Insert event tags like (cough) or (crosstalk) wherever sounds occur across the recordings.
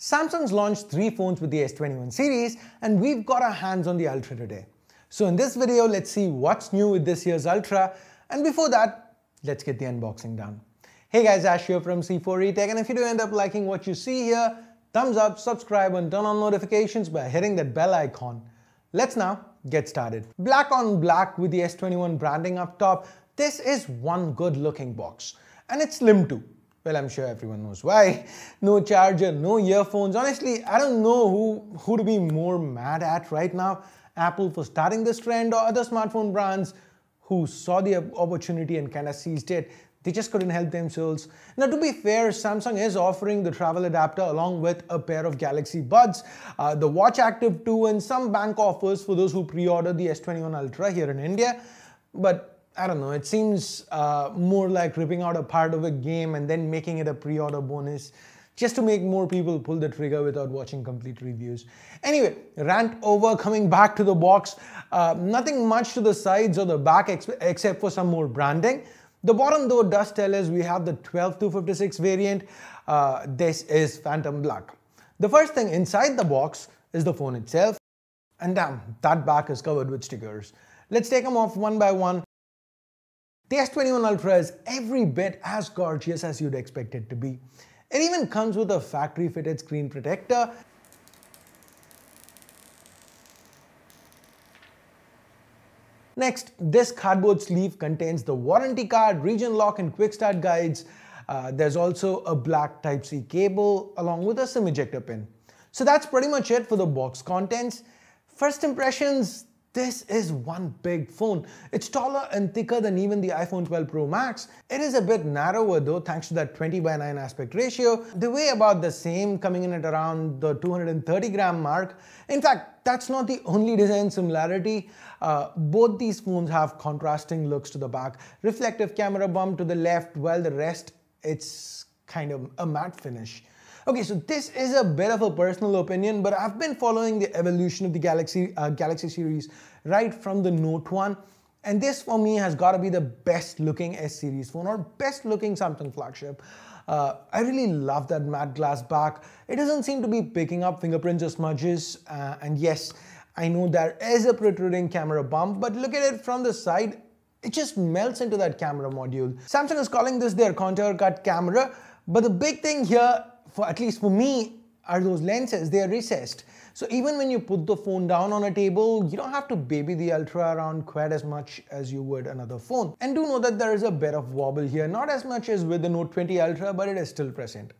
Samsung's launched three phones with the S21 series and we've got our hands on the Ultra today. So in this video, let's see what's new with this year's Ultra and before that, let's get the unboxing done. Hey guys, Ash here from C4E Tech and if you do end up liking what you see here, thumbs up, subscribe and turn on notifications by hitting that bell icon. Let's now get started. Black on black with the S21 branding up top, this is one good looking box and it's slim too. Well, I'm sure everyone knows why. (laughs) No charger, no earphones. Honestly, I don't know who, who to be more mad at right now. Apple for starting this trend or other smartphone brands who saw the opportunity and kind of seized it. They just couldn't help themselves. Now, to be fair, Samsung is offering the travel adapter along with a pair of Galaxy Buds, uh, the Watch Active 2 and some bank offers for those who pre-order the S21 Ultra here in India. But I don't know, it seems uh, more like ripping out a part of a game and then making it a pre-order bonus just to make more people pull the trigger without watching complete reviews. Anyway, rant over, coming back to the box, uh, nothing much to the sides or the back ex except for some more branding. The bottom though does tell us we have the 12256 variant, uh, this is Phantom Black. The first thing inside the box is the phone itself, and damn, that back is covered with stickers. Let's take them off one by one. The S21 Ultra is every bit as gorgeous as you'd expect it to be. It even comes with a factory fitted screen protector Next, this cardboard sleeve contains the warranty card, region lock and quick start guides. Uh, there's also a black Type-C cable along with a SIM ejector pin. So that's pretty much it for the box contents. First impressions, this is one big phone. It's taller and thicker than even the iPhone 12 Pro Max. It is a bit narrower though thanks to that 20 by 9 aspect ratio. They weigh about the same coming in at around the 230 gram mark. In fact, that's not the only design similarity. Uh, both these phones have contrasting looks to the back. Reflective camera bump to the left while the rest it's kind of a matte finish. Okay, so this is a bit of a personal opinion, but I've been following the evolution of the Galaxy, uh, Galaxy series right from the Note 1. And this for me has got to be the best looking S series phone or best looking Samsung flagship. Uh, I really love that matte glass back. It doesn't seem to be picking up fingerprints or smudges. Uh, and yes, I know there is a protruding camera bump, but look at it from the side. It just melts into that camera module. Samsung is calling this their contour cut camera. But the big thing here for at least for me, are those lenses, they are recessed. So even when you put the phone down on a table, you don't have to baby the Ultra around quite as much as you would another phone. And do know that there is a bit of wobble here, not as much as with the Note 20 Ultra, but it is still present.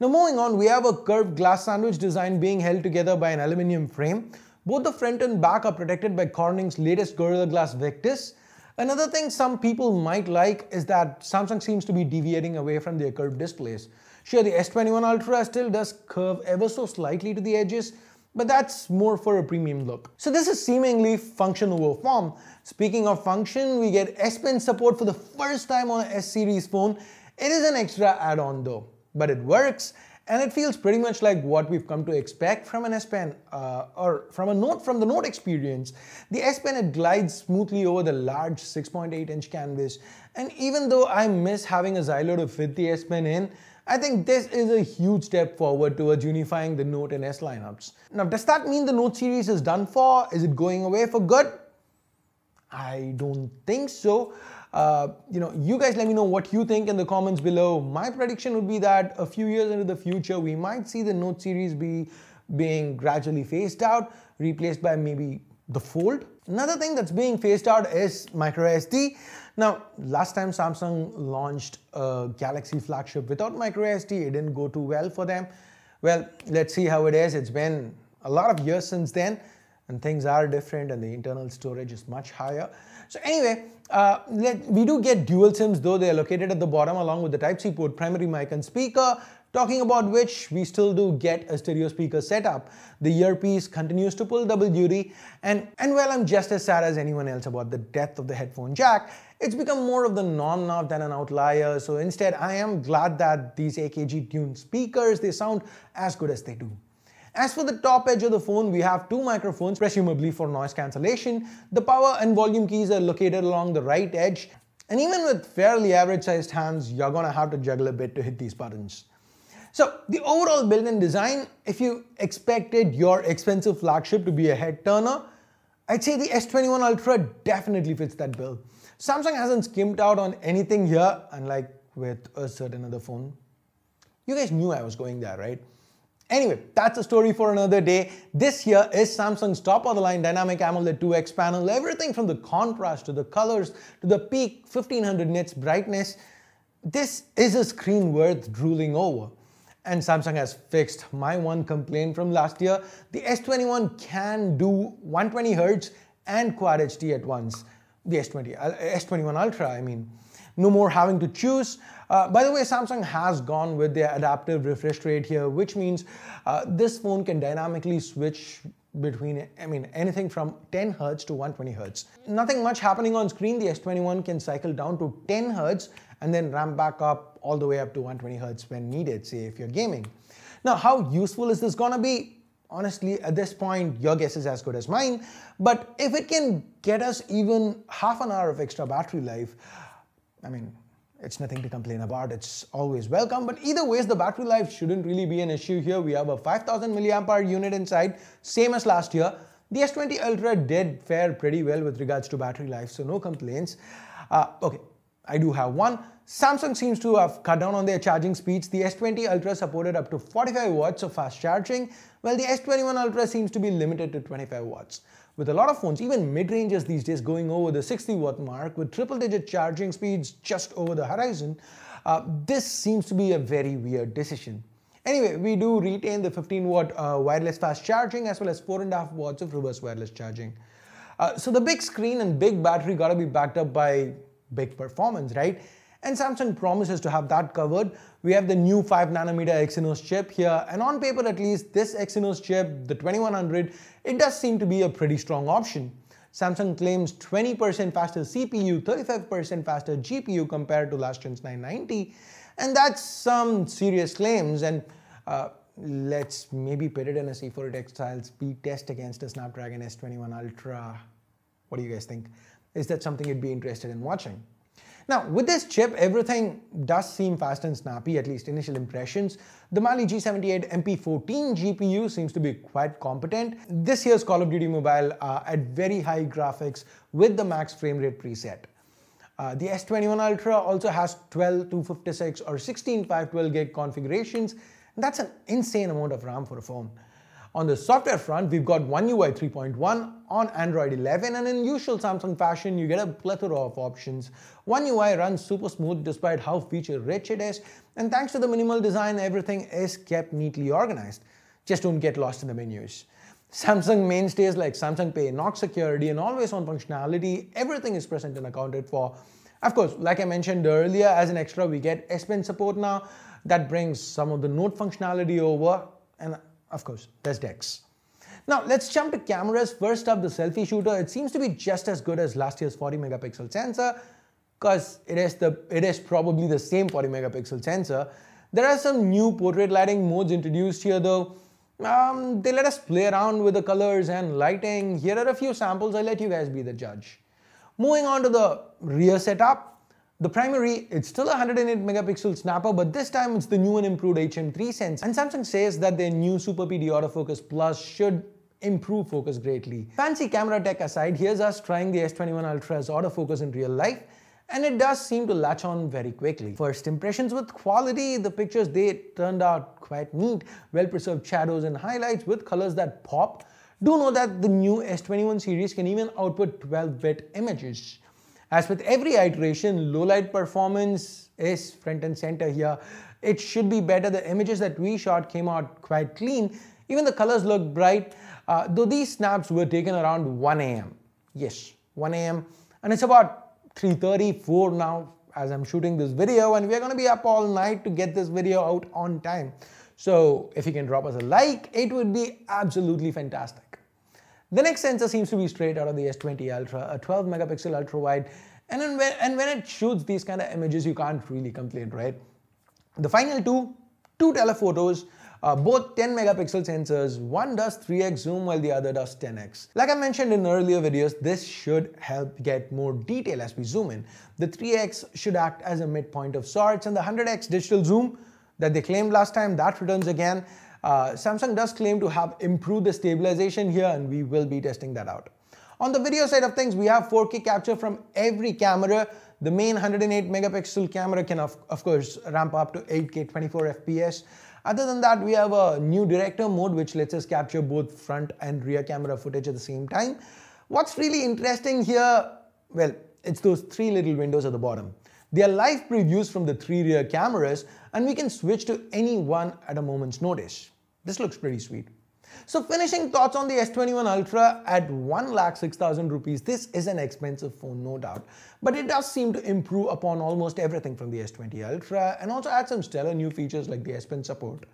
Now moving on, we have a curved glass sandwich design being held together by an aluminium frame. Both the front and back are protected by Corning's latest Gorilla Glass Victus. Another thing some people might like is that Samsung seems to be deviating away from their curved displays. Sure, the S21 Ultra still does curve ever so slightly to the edges, but that's more for a premium look. So this is seemingly function over form. Speaking of function, we get S Pen support for the first time on an S series phone. It is an extra add-on though, but it works and it feels pretty much like what we've come to expect from an S Pen uh, or from a Note from the Note experience. The S Pen it glides smoothly over the large 6.8 inch canvas and even though I miss having a Xylo to fit the S Pen in, I think this is a huge step forward towards unifying the Note and S lineups. Now, does that mean the Note series is done for? Is it going away for good? I don't think so. Uh, you know, you guys let me know what you think in the comments below. My prediction would be that a few years into the future, we might see the Note series be being gradually phased out, replaced by maybe the Fold. Another thing that's being phased out is microSD. Now, last time Samsung launched a Galaxy flagship without microSD, it didn't go too well for them. Well, let's see how it is. It's been a lot of years since then and things are different and the internal storage is much higher. So anyway, uh, let, we do get dual SIMs though they're located at the bottom along with the Type-C port, primary mic and speaker, Talking about which, we still do get a stereo speaker setup. The earpiece continues to pull double duty, and, and while I'm just as sad as anyone else about the death of the headphone jack, it's become more of the norm now than an outlier, so instead I am glad that these AKG tuned speakers, they sound as good as they do. As for the top edge of the phone, we have two microphones, presumably for noise cancellation. The power and volume keys are located along the right edge. And even with fairly average sized hands, you're gonna have to juggle a bit to hit these buttons. So the overall build and design, if you expected your expensive flagship to be a head turner, I'd say the S21 Ultra definitely fits that bill. Samsung hasn't skimped out on anything here, unlike with a certain other phone. You guys knew I was going there, right? Anyway, that's a story for another day. This here is Samsung's top of the line dynamic AMOLED 2X panel. Everything from the contrast to the colors to the peak 1500 nits brightness. This is a screen worth drooling over. And Samsung has fixed my one complaint from last year. The S21 can do 120Hz and Quad HD at once. The S20, uh, S21 Ultra, I mean. No more having to choose. Uh, by the way, Samsung has gone with their adaptive refresh rate here, which means uh, this phone can dynamically switch between, I mean, anything from 10 Hz to 120 Hz. Nothing much happening on screen. The S21 can cycle down to 10 Hz and then ramp back up all the way up to 120 hertz when needed, say if you're gaming. Now, how useful is this gonna be? Honestly, at this point, your guess is as good as mine. But if it can get us even half an hour of extra battery life, I mean, it's nothing to complain about. It's always welcome. But either ways, the battery life shouldn't really be an issue here. We have a 5000 mAh unit inside, same as last year. The S20 Ultra did fare pretty well with regards to battery life, so no complaints. Uh, okay, I do have one. Samsung seems to have cut down on their charging speeds. The S20 Ultra supported up to 45 watts of fast charging, while the S21 Ultra seems to be limited to 25 watts. With a lot of phones, even mid-rangers these days going over the 60 watt mark with triple digit charging speeds just over the horizon, uh, this seems to be a very weird decision. Anyway, we do retain the 15 watt uh, wireless fast charging as well as 4.5 watts of reverse wireless charging. Uh, so the big screen and big battery gotta be backed up by big performance, right? And Samsung promises to have that covered. We have the new 5 nanometer Exynos chip here and on paper at least this Exynos chip, the 2100, it does seem to be a pretty strong option. Samsung claims 20% faster CPU, 35% faster GPU compared to last year's 990 and that's some serious claims and uh, let's maybe put it in a C4 textile speed test against a Snapdragon S21 Ultra. What do you guys think? is that something you'd be interested in watching? Now, with this chip, everything does seem fast and snappy, at least initial impressions. The Mali G78 MP14 GPU seems to be quite competent. This year's Call of Duty Mobile uh, at very high graphics with the max frame rate preset. Uh, the S21 Ultra also has 12, 256 or 16 512 gig configurations. That's an insane amount of RAM for a phone. On the software front, we've got One UI 3.1 on Android 11 and in usual Samsung fashion, you get a plethora of options. One UI runs super smooth despite how feature rich it is and thanks to the minimal design, everything is kept neatly organized. Just don't get lost in the menus. Samsung mainstays like Samsung Pay, Knox Security and always on functionality, everything is present and accounted for. Of course, like I mentioned earlier, as an extra we get S Pen support now, that brings some of the note functionality over and of course, there's DeX. Now let's jump to cameras. First up, the selfie shooter. It seems to be just as good as last year's 40 megapixel sensor because it is the it is probably the same 40 megapixel sensor. There are some new portrait lighting modes introduced here though. Um, they let us play around with the colors and lighting. Here are a few samples, I'll let you guys be the judge. Moving on to the rear setup, the primary, it's still a 108 megapixel snapper, but this time it's the new and improved HM3 Sense. And Samsung says that their new Super PD autofocus plus should improve focus greatly. Fancy camera tech aside, here's us trying the S21 Ultra's autofocus in real life and it does seem to latch on very quickly. First impressions with quality, the pictures they turned out quite neat, well preserved shadows and highlights with colors that pop. Do know that the new S21 series can even output 12-bit images. As with every iteration, low light performance is front and center here. It should be better. The images that we shot came out quite clean. Even the colors looked bright, uh, though these snaps were taken around 1 a.m. Yes, 1 a.m. And it's about 3.34 now as I'm shooting this video and we're going to be up all night to get this video out on time. So if you can drop us a like, it would be absolutely fantastic. The next sensor seems to be straight out of the S20 Ultra, a 12 megapixel ultra wide, and when, and when it shoots these kind of images, you can't really complain, right? The final two, two telephotos, uh, both 10 megapixel sensors, one does 3x zoom while the other does 10x. Like I mentioned in earlier videos, this should help get more detail as we zoom in. The 3x should act as a midpoint of sorts and the 100x digital zoom that they claimed last time, that returns again. Uh, Samsung does claim to have improved the stabilization here and we will be testing that out. On the video side of things, we have 4K capture from every camera. The main 108 megapixel camera can of, of course ramp up to 8K 24 FPS. Other than that, we have a new director mode which lets us capture both front and rear camera footage at the same time. What's really interesting here, well, it's those three little windows at the bottom. They are live previews from the three rear cameras and we can switch to any one at a moment's notice. This looks pretty sweet. So finishing thoughts on the S21 Ultra at six thousand rupees. This is an expensive phone, no doubt. But it does seem to improve upon almost everything from the S20 Ultra and also add some stellar new features like the S Pen support.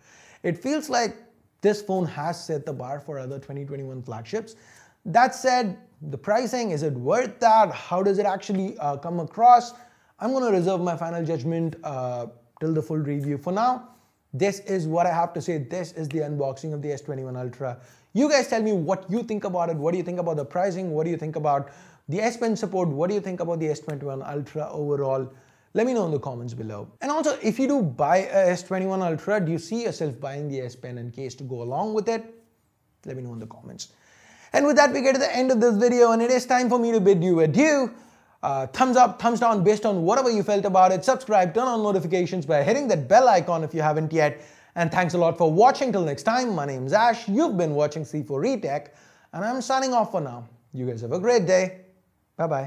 It feels like this phone has set the bar for other 2021 flagships. That said, the pricing, is it worth that? How does it actually uh, come across? I'm going to reserve my final judgment uh, till the full review. For now, this is what I have to say. This is the unboxing of the S21 Ultra. You guys tell me what you think about it. What do you think about the pricing? What do you think about the S Pen support? What do you think about the S21 Ultra overall? Let me know in the comments below. And also, if you do buy a S21 Ultra, do you see yourself buying the S Pen and case to go along with it? Let me know in the comments. And with that, we get to the end of this video and it is time for me to bid you adieu uh, thumbs up, thumbs down based on whatever you felt about it. Subscribe, turn on notifications by hitting that bell icon if you haven't yet. And thanks a lot for watching. Till next time, my name's Ash. You've been watching C4 E Tech, and I'm signing off for now. You guys have a great day. Bye bye.